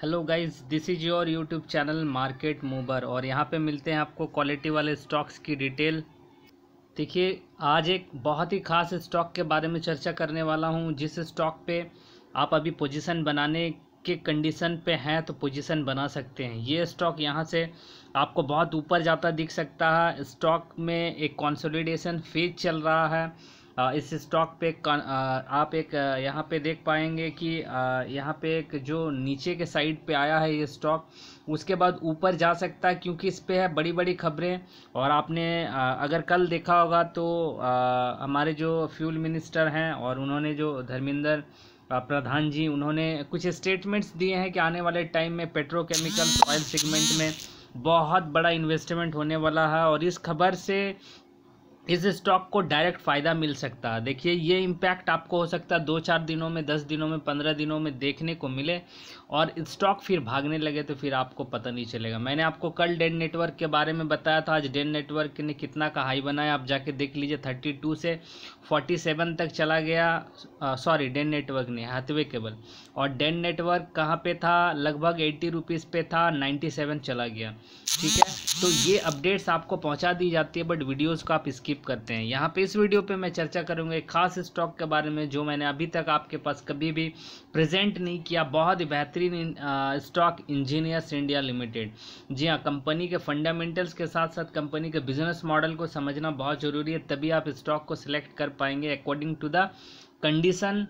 hello guys this is your YouTube channel market mover और यहाँ पे मिलते हैं आपको क्वालिटी वाले स्टॉक्स की डिटेल देखिए आज एक बहुत ही ख़ास स्टॉक के बारे में चर्चा करने वाला हूँ जिस स्टॉक पे आप अभी पोजीशन बनाने के कंडीशन पे हैं तो पोजीशन बना सकते हैं ये स्टॉक यहाँ से आपको बहुत ऊपर जाता दिख सकता है स्टॉक में एक कॉन्सोलिडेशन फेज चल रहा है इस स्टॉक पे आप एक यहाँ पे देख पाएंगे कि यहाँ पे एक जो नीचे के साइड पे आया है ये स्टॉक उसके बाद ऊपर जा सकता है क्योंकि इस पे है बड़ी बड़ी खबरें और आपने अगर कल देखा होगा तो हमारे जो फ्यूल मिनिस्टर हैं और उन्होंने जो धर्मेंद्र प्रधान जी उन्होंने कुछ स्टेटमेंट्स दिए हैं कि आने वाले टाइम में पेट्रोकेमिकल्स ऑयल सेगमेंट में बहुत बड़ा इन्वेस्टमेंट होने वाला है और इस खबर से इस स्टॉक को डायरेक्ट फ़ायदा मिल सकता है देखिए ये इम्पैक्ट आपको हो सकता है दो चार दिनों में दस दिनों में पंद्रह दिनों में देखने को मिले और स्टॉक फिर भागने लगे तो फिर आपको पता नहीं चलेगा मैंने आपको कल डेन नेटवर्क के बारे में बताया था आज डेन नेटवर्क ने कितना का हाई बनाया आप जाके देख लीजिए थर्टी टू से फोर्टी सेवन तक चला गया सॉरी डेन नेटवर्क ने हाथवे केबल और डेन नेटवर्क कहाँ पे था लगभग एट्टी रुपीज़ पे था नाइन्टी सेवन चला गया ठीक है तो ये अपडेट्स आपको पहुँचा दी जाती है बट वीडियोज़ को आप स्किप करते हैं यहाँ पर इस वीडियो पर मैं चर्चा करूँगा एक खास स्टॉक के बारे में जो मैंने अभी तक आपके पास कभी भी प्रेजेंट नहीं किया बहुत ही बेहतर बेहतरीन स्टॉक इंजीनियर्स इंडिया लिमिटेड जी हाँ कंपनी के फंडामेंटल्स के साथ साथ कंपनी के बिजनेस मॉडल को समझना बहुत ज़रूरी है तभी आप स्टॉक को सिलेक्ट कर पाएंगे अकॉर्डिंग टू द कंडीशन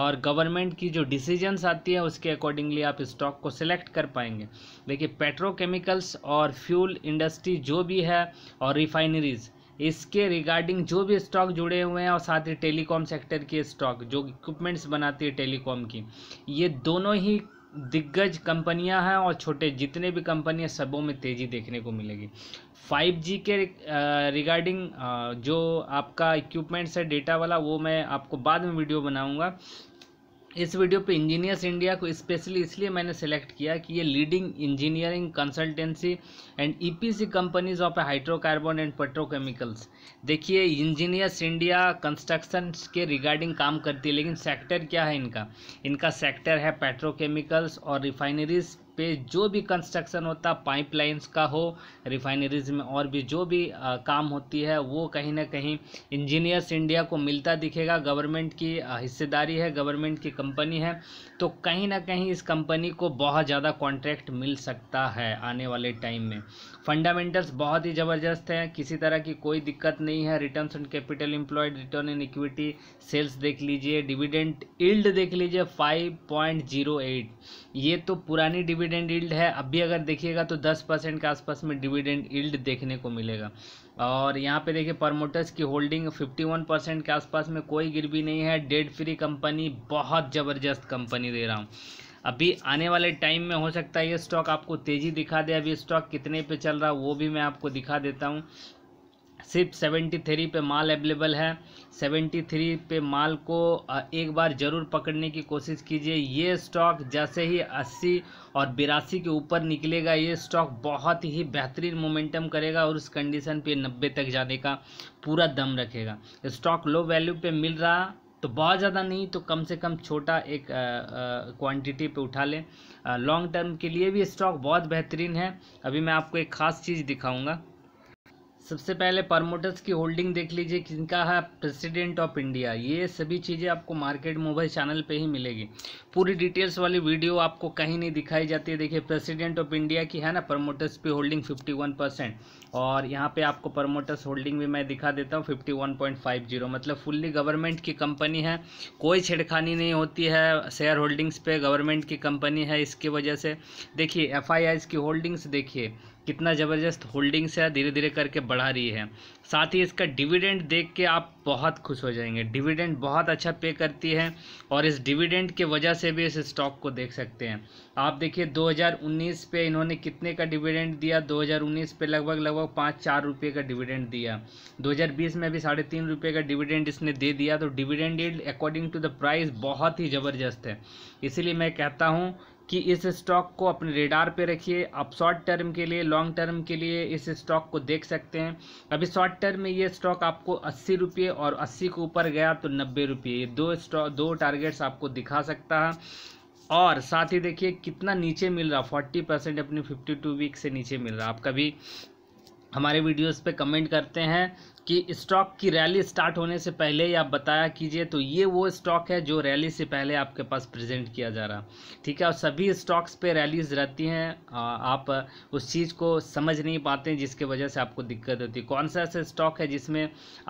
और गवर्नमेंट की जो डिसीजंस आती है उसके अकॉर्डिंगली आप स्टॉक को सिलेक्ट कर पाएंगे देखिए पेट्रोकेमिकल्स और फ्यूल इंडस्ट्री जो भी है और रिफाइनरीज़ इसके रिगार्डिंग जो भी स्टॉक जुड़े हुए हैं और साथ ही टेलीकॉम सेक्टर के स्टॉक जो इक्विपमेंट्स बनाती है टेलीकॉम की ये दोनों ही दिग्गज कंपनियां हैं और छोटे जितने भी कंपनियां सबों में तेज़ी देखने को मिलेगी 5G के रिगार्डिंग जो आपका इक्विपमेंट्स है डेटा वाला वो मैं आपको बाद में वीडियो बनाऊंगा इस वीडियो पे इंजीनियर्स इंडिया को स्पेशली इसलिए मैंने सेलेक्ट किया कि ये leading engineering consultancy and EPC companies of hydrocarbon and petrochemicals देखिए इंजीनियर्स इंडिया कंस्ट्रक्शन के रिगार्डिंग काम करती है लेकिन सेक्टर क्या है इनका इनका सेक्टर है पेट्रोकेमिकल्स और रिफाइनरीज पे जो भी कंस्ट्रक्शन होता पाइपलाइंस का हो रिफाइनरीज में और भी जो भी आ, काम होती है वो कहीं ना कहीं इंजीनियर्स इंडिया को मिलता दिखेगा गवर्नमेंट की हिस्सेदारी है गवर्नमेंट की कंपनी है तो कहीं ना कहीं इस कंपनी को बहुत ज़्यादा कॉन्ट्रैक्ट मिल सकता है आने वाले टाइम में फंडामेंटल्स बहुत ही ज़बरदस्त हैं किसी तरह की कोई दिक्कत नहीं है return on capital employed return in equity sales देख लीजिए डिविडेंट इल्ड देख लीजिए 5.08 ये तो पुरानी डिविडेंट डिविडेंड ईल्ड है अब भी अगर देखिएगा तो दस परसेंट के आसपास में डिविडेंड इल्ड देखने को मिलेगा और यहाँ पे देखिए प्रमोटर्स की होल्डिंग 51 परसेंट के आसपास में कोई गिरवी नहीं है डेड फ्री कंपनी बहुत ज़बरदस्त कंपनी दे रहा हूँ अभी आने वाले टाइम में हो सकता है ये स्टॉक आपको तेज़ी दिखा दे अभी स्टॉक कितने पे चल रहा है वो भी मैं आपको दिखा देता हूँ सिर्फ सेवेंटी थ्री पे माल अवेलेबल है सेवेंटी थ्री पे माल को एक बार ज़रूर पकड़ने की कोशिश कीजिए ये स्टॉक जैसे ही अस्सी और बिरासी के ऊपर निकलेगा ये स्टॉक बहुत ही बेहतरीन मोमेंटम करेगा और उस कंडीशन पे नब्बे तक जाने का पूरा दम रखेगा स्टॉक लो वैल्यू पे मिल रहा तो बहुत ज़्यादा नहीं तो कम से कम छोटा एक क्वांटिटी पे उठा लें लॉन्ग टर्म के लिए भी स्टॉक बहुत बेहतरीन है अभी मैं आपको एक ख़ास चीज़ दिखाऊंगा सबसे पहले प्रमोटर्स की होल्डिंग देख लीजिए किनका है प्रेसिडेंट ऑफ इंडिया ये सभी चीज़ें आपको मार्केट मोबाइल चैनल पे ही मिलेगी पूरी डिटेल्स वाली वीडियो आपको कहीं नहीं दिखाई जाती है देखिए प्रेसिडेंट ऑफ इंडिया की है ना प्रमोटर्स पे होल्डिंग 51 परसेंट और यहाँ पे आपको प्रमोटर्स होल्डिंग भी मैं दिखा देता हूँ फिफ्टी मतलब फुल्ली गवर्नमेंट की कंपनी है कोई छेड़खानी नहीं होती है शेयर होल्डिंग्स पे गवर्नमेंट की कंपनी है इसकी वजह से देखिए एफ की होल्डिंग्स देखिए कितना ज़बरदस्त होल्डिंग्स है धीरे धीरे करके बढ़ा रही है साथ ही इसका डिविडेंड देख के आप बहुत खुश हो जाएंगे डिविडेंड बहुत अच्छा पे करती है और इस डिविडेंड के वजह से भी इस स्टॉक को देख सकते हैं आप देखिए 2019 पे इन्होंने कितने का डिविडेंड दिया 2019 पे लगभग लगभग पाँच चार रुपये का डिविडेंड दिया 2020 में भी साढ़े तीन रुपये का डिविडेंड इसने दे दिया तो dividend according to the price बहुत ही ज़बरदस्त है इसीलिए मैं कहता हूँ कि इस स्टॉक को अपने रेडार पे रखिए आप शॉर्ट टर्म के लिए लॉन्ग टर्म के लिए इस स्टॉक को देख सकते हैं अभी शॉर्ट टर्म में ये स्टॉक आपको अस्सी रुपये और अस्सी के ऊपर गया तो नब्बे रुपये ये दो स्टॉक दो टारगेट्स आपको दिखा सकता है और साथ ही देखिए कितना नीचे मिल रहा फोर्टी परसेंट अपनी फिफ्टी टू वीक से नीचे मिल रहा आप कभी हमारे वीडियोज़ पर कमेंट करते हैं कि स्टॉक की रैली स्टार्ट होने से पहले ही आप बताया कीजिए तो ये वो स्टॉक है जो रैली से पहले आपके पास प्रेजेंट किया जा रहा ठीक है और सभी स्टॉक्स पे रैलीज रहती हैं आप उस चीज़ को समझ नहीं पाते हैं जिसके वजह से आपको दिक्कत होती है कौन सा ऐसा स्टॉक है जिसमें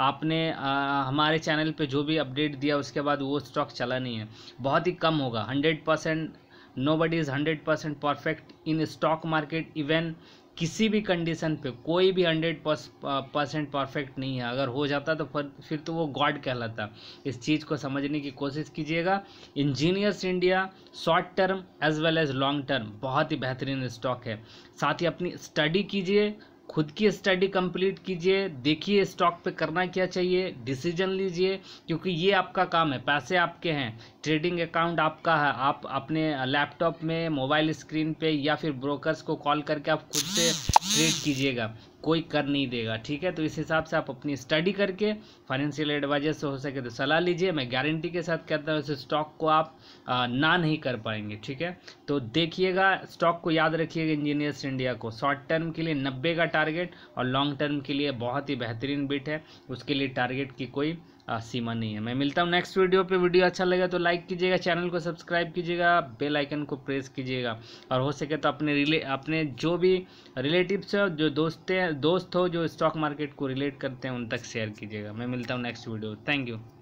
आपने आ, हमारे चैनल पर जो भी अपडेट दिया उसके बाद वो स्टॉक चला नहीं है बहुत ही कम होगा hundred percent is hundred percent perfect in stock market even किसी भी कंडीशन पे कोई भी हंड्रेड परसेंट परफेक्ट नहीं है अगर हो जाता तो फिर तो वो गॉड कहलाता इस चीज़ को समझने की कोशिश कीजिएगा Engineers India short term as well as long term बहुत ही बेहतरीन स्टॉक है साथ ही अपनी स्टडी कीजिए खुद की स्टडी कंप्लीट कीजिए देखिए स्टॉक पे करना क्या चाहिए डिसीजन लीजिए क्योंकि ये आपका काम है पैसे आपके हैं ट्रेडिंग अकाउंट आपका है आप अपने लैपटॉप में मोबाइल स्क्रीन पे या फिर ब्रोकर्स को कॉल करके आप खुद से ट्रेड कीजिएगा कोई कर नहीं देगा ठीक है तो इस हिसाब से आप अपनी स्टडी करके फाइनेंशियल एडवाइजर से हो सके तो सलाह लीजिए मैं गारंटी के साथ कहता हूँ इस स्टॉक को आप आ, ना नहीं कर पाएंगे ठीक है तो देखिएगा स्टॉक को याद रखिएगा इंजीनियर्स इंडिया को शॉर्ट टर्म के लिए नब्बे का टारगेट और लॉन्ग टर्म के लिए बहुत ही बेहतरीन बिट है उसके लिए टारगेट की कोई सीमा नहीं है मैं मिलता हूँ नेक्स्ट वीडियो पे वीडियो अच्छा लगे तो लाइक कीजिएगा चैनल को सब्सक्राइब कीजिएगा बेल आइकन को प्रेस कीजिएगा और हो सके तो अपने रिले अपने जो भी रिलेटिव्स हो जो दोस्त दोस्त हो जो स्टॉक मार्केट को रिलेट करते हैं उन तक शेयर कीजिएगा मैं मिलता हूँ नेक्स्ट वीडियो थैंक यू